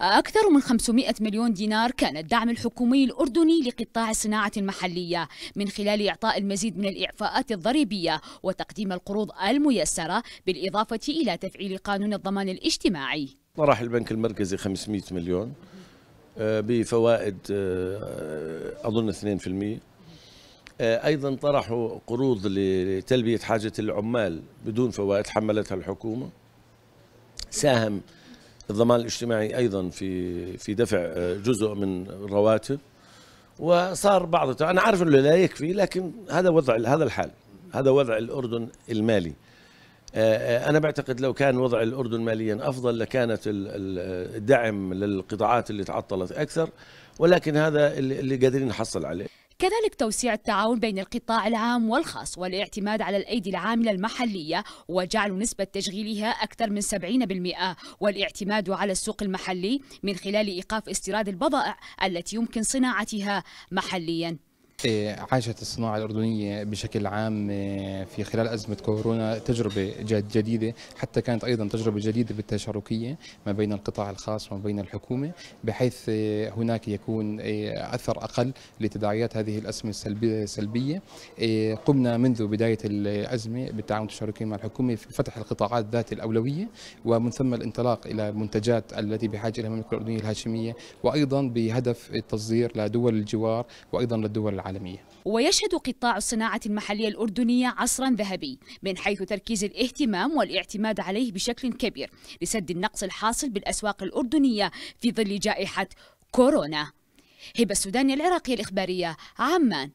أكثر من 500 مليون دينار كان الدعم الحكومي الأردني لقطاع الصناعة المحلية من خلال إعطاء المزيد من الإعفاءات الضريبية وتقديم القروض الميسرة بالإضافة إلى تفعيل قانون الضمان الاجتماعي طرح البنك المركزي 500 مليون آه، بفوائد آه، أظن 2% آه، ايضا طرحوا قروض لتلبيه حاجه العمال بدون فوائد حملتها الحكومه ساهم الضمان الاجتماعي ايضا في في دفع آه، جزء من الرواتب وصار بعض انا عارف انه لا يكفي لكن هذا وضع هذا الحال هذا وضع الاردن المالي آه، آه، انا بعتقد لو كان وضع الاردن ماليا افضل لكانت الدعم للقطاعات اللي تعطلت اكثر ولكن هذا اللي قادرين نحصل عليه كذلك توسيع التعاون بين القطاع العام والخاص والاعتماد على الأيدي العاملة المحلية وجعل نسبة تشغيلها أكثر من 70% والاعتماد على السوق المحلي من خلال إيقاف استيراد البضائع التي يمكن صناعتها محلياً إيه، عاشت الصناعة الأردنية بشكل عام إيه، في خلال أزمة كورونا تجربة جديدة حتى كانت أيضا تجربة جديدة بالتشاركية ما بين القطاع الخاص وما بين الحكومة بحيث إيه، هناك يكون أثر أقل لتداعيات هذه الأزمة السلبية قمنا منذ بداية الأزمة بالتعاون التشاركي مع الحكومة في فتح القطاعات ذات الأولوية ومن ثم الانطلاق إلى المنتجات التي بحاجة إلى المملكة الأردنية الهاشمية وأيضا بهدف التصدير لدول الجوار وأيضا للدول العالمية العالمية ويشهد قطاع الصناعة المحلية الأردنية عصرا ذهبي من حيث تركيز الاهتمام والاعتماد عليه بشكل كبير لسد النقص الحاصل بالأسواق الأردنية في ظل جائحة كورونا هبة السودانية العراقية الإخبارية عمان